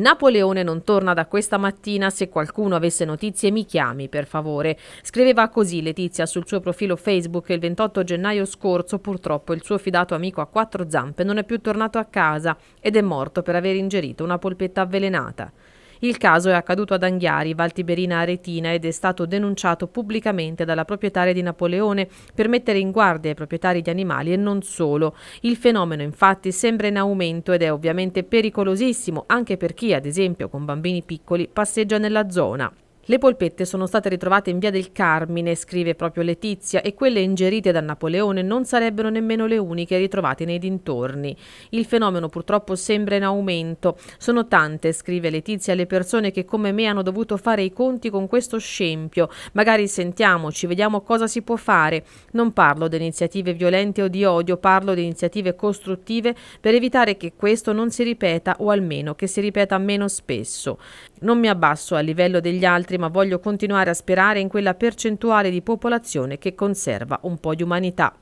Napoleone non torna da questa mattina, se qualcuno avesse notizie mi chiami per favore. Scriveva così Letizia sul suo profilo Facebook il 28 gennaio scorso, purtroppo il suo fidato amico a quattro zampe non è più tornato a casa ed è morto per aver ingerito una polpetta avvelenata. Il caso è accaduto ad Anghiari, Valtiberina Aretina, ed è stato denunciato pubblicamente dalla proprietaria di Napoleone per mettere in guardia i proprietari di animali e non solo. Il fenomeno infatti sembra in aumento ed è ovviamente pericolosissimo anche per chi, ad esempio, con bambini piccoli passeggia nella zona. Le polpette sono state ritrovate in via del Carmine, scrive proprio Letizia, e quelle ingerite da Napoleone non sarebbero nemmeno le uniche ritrovate nei dintorni. Il fenomeno purtroppo sembra in aumento. Sono tante, scrive Letizia, le persone che come me hanno dovuto fare i conti con questo scempio. Magari sentiamoci, vediamo cosa si può fare. Non parlo di iniziative violente o di odio, parlo di iniziative costruttive per evitare che questo non si ripeta o almeno che si ripeta meno spesso. Non mi abbasso a livello degli altri, ma voglio continuare a sperare in quella percentuale di popolazione che conserva un po' di umanità.